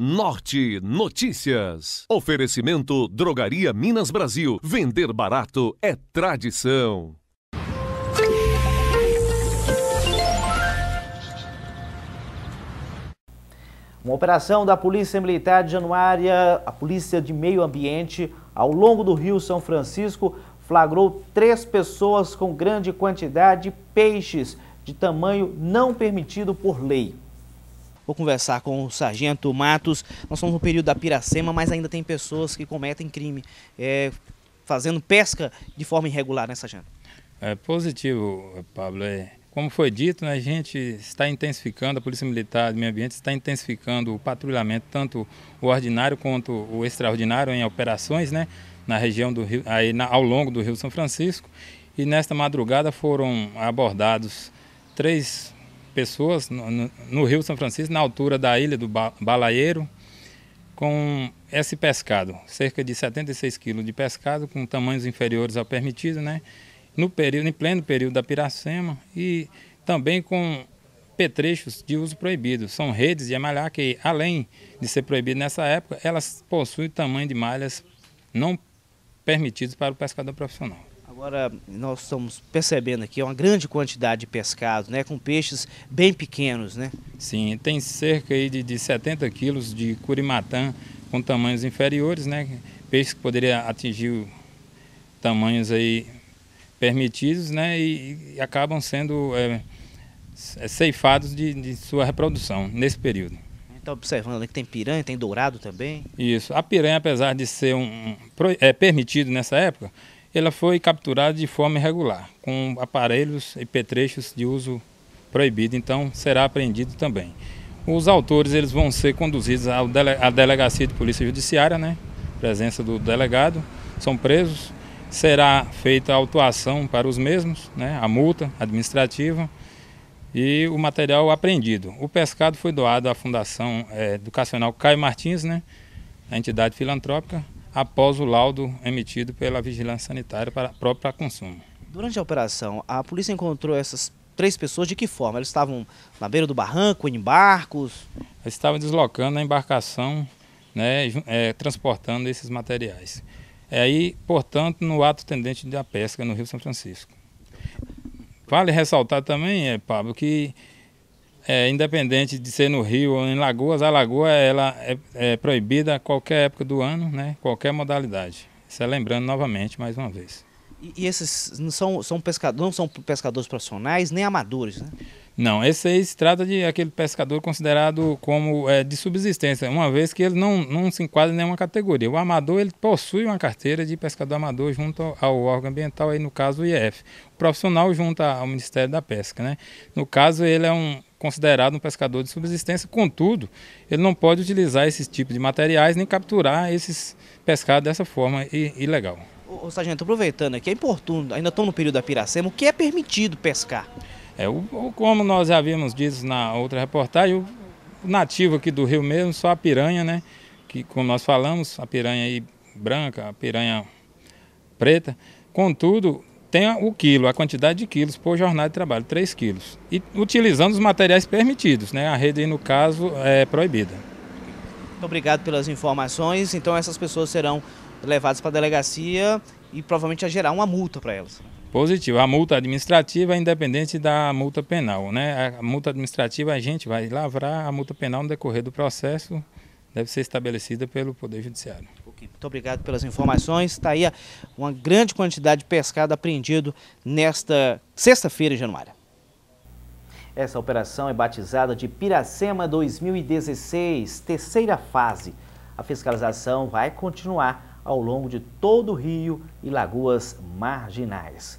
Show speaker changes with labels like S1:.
S1: Norte Notícias. Oferecimento Drogaria Minas Brasil. Vender barato é tradição. Uma operação da Polícia Militar de Januária, a Polícia de Meio Ambiente, ao longo do Rio São Francisco, flagrou três pessoas com grande quantidade de peixes de tamanho não permitido por lei. Vou conversar com o Sargento Matos. Nós somos no período da Piracema, mas ainda tem pessoas que cometem crime, é,
S2: fazendo pesca de forma irregular, né, Sargento? É positivo, Pablo. É, como foi dito, né, a gente está intensificando, a Polícia Militar do Meio Ambiente está intensificando o patrulhamento, tanto o ordinário quanto o extraordinário, em operações, né? Na região do Rio, aí na, ao longo do Rio São Francisco. E nesta madrugada foram abordados três pessoas no, no, Rio São Francisco, na altura da ilha do Balaeiro, com esse pescado, cerca de 76 quilos de pescado, com tamanhos inferiores ao permitido, né? No período, em pleno período da piracema e também com petrechos de uso proibido. São redes de amalhar que, além de ser proibido nessa época, elas possuem tamanho de malhas não permitidos para o pescador profissional. Agora nós estamos percebendo aqui é uma grande quantidade de pescado, né, com peixes bem pequenos, né? Sim, tem cerca aí de, de 70 quilos de curimatã com tamanhos inferiores, né? Peixes que poderia atingir tamanhos aí permitidos, né? E, e acabam sendo é, é ceifados de, de sua reprodução nesse período está observando ali que tem piranha, tem dourado também. Isso. A piranha, apesar de ser um, é, permitido nessa época, ela foi capturada de forma irregular, com aparelhos e petrechos de uso proibido, então será apreendido também. Os autores eles vão ser conduzidos à delegacia de polícia judiciária, né? Presença do delegado, são presos. Será feita a autuação para os mesmos, né? A multa administrativa e o material apreendido. O pescado foi doado à Fundação eh, Educacional Caio Martins, né? A entidade filantrópica após o laudo emitido pela Vigilância Sanitária para própria consumo.
S1: Durante a operação, a polícia encontrou essas três pessoas de que forma? Eles estavam na beira do barranco, em barcos?
S2: Eles estavam deslocando a embarcação, né, é, transportando esses materiais. É aí, portanto, no ato tendente da pesca no Rio São Francisco. Vale ressaltar também, é, Pablo, que é, independente de ser no Rio ou em Lagoas, a Lagoa ela é, é proibida a qualquer época do ano, né? qualquer modalidade. Isso é lembrando novamente, mais uma vez. E, e esses não são, são
S1: pescadores, não são pescadores profissionais nem amadores,
S2: né? Não, esse aí se trata de aquele pescador considerado como é, de subsistência, uma vez que ele não, não se enquadra em nenhuma categoria. O amador ele possui uma carteira de pescador amador junto ao órgão ambiental, aí no caso o IEF. O profissional junto ao Ministério da Pesca. Né? No caso, ele é um considerado um pescador de subsistência, contudo, ele não pode utilizar esses tipos de materiais nem capturar esses pescados dessa forma ilegal. Ô, sargento, aproveitando aqui, é importuno, ainda estão no período da piracema, o que é permitido pescar? É, o, como nós já havíamos dito na outra reportagem, o, nativo aqui do rio mesmo, só a piranha, né? Que, como nós falamos, a piranha aí branca, a piranha preta. Contudo, tem o quilo, a quantidade de quilos por jornada de trabalho, 3 quilos. E utilizando os materiais permitidos, né? A rede, no caso, é proibida.
S1: Muito obrigado pelas informações. Então, essas pessoas serão levadas para a delegacia e provavelmente a gerar uma multa para elas.
S2: Positivo. A multa administrativa é independente da multa penal, né? A multa administrativa a gente vai lavrar, a multa penal no decorrer do processo deve ser estabelecida pelo Poder Judiciário. Muito obrigado pelas informações. Está aí uma
S1: grande quantidade de pescado apreendido nesta sexta-feira, de Janeiro. Essa operação é batizada de Piracema 2016, terceira fase. A fiscalização vai continuar ao longo de todo o rio e lagoas marginais.